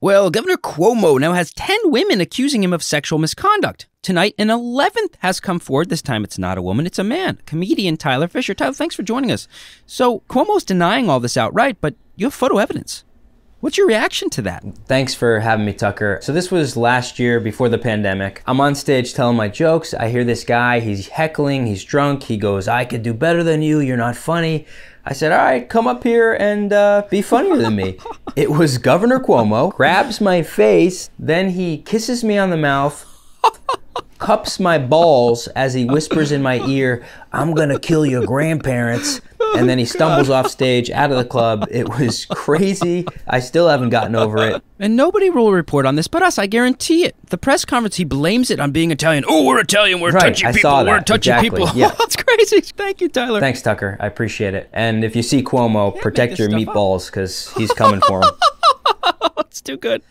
Well, Governor Cuomo now has 10 women accusing him of sexual misconduct. Tonight, an 11th has come forward. This time it's not a woman, it's a man, comedian Tyler Fisher. Tyler, thanks for joining us. So, Cuomo's denying all this outright, but you have photo evidence. What's your reaction to that? Thanks for having me, Tucker. So this was last year before the pandemic. I'm on stage telling my jokes. I hear this guy, he's heckling, he's drunk. He goes, I could do better than you. You're not funny. I said, all right, come up here and uh, be funnier than me. it was Governor Cuomo, grabs my face, then he kisses me on the mouth, cups my balls as he whispers in my ear, I'm gonna kill your grandparents and then he oh, stumbles God. off stage out of the club. It was crazy. I still haven't gotten over it. And nobody will report on this but us. I guarantee it. The press conference, he blames it on being Italian. Oh, we're Italian. We're right. touchy I people. We're touchy exactly. people. Yeah. That's crazy. Thank you, Tyler. Thanks, Tucker. I appreciate it. And if you see Cuomo, you protect your meatballs because he's coming for them. it's too good.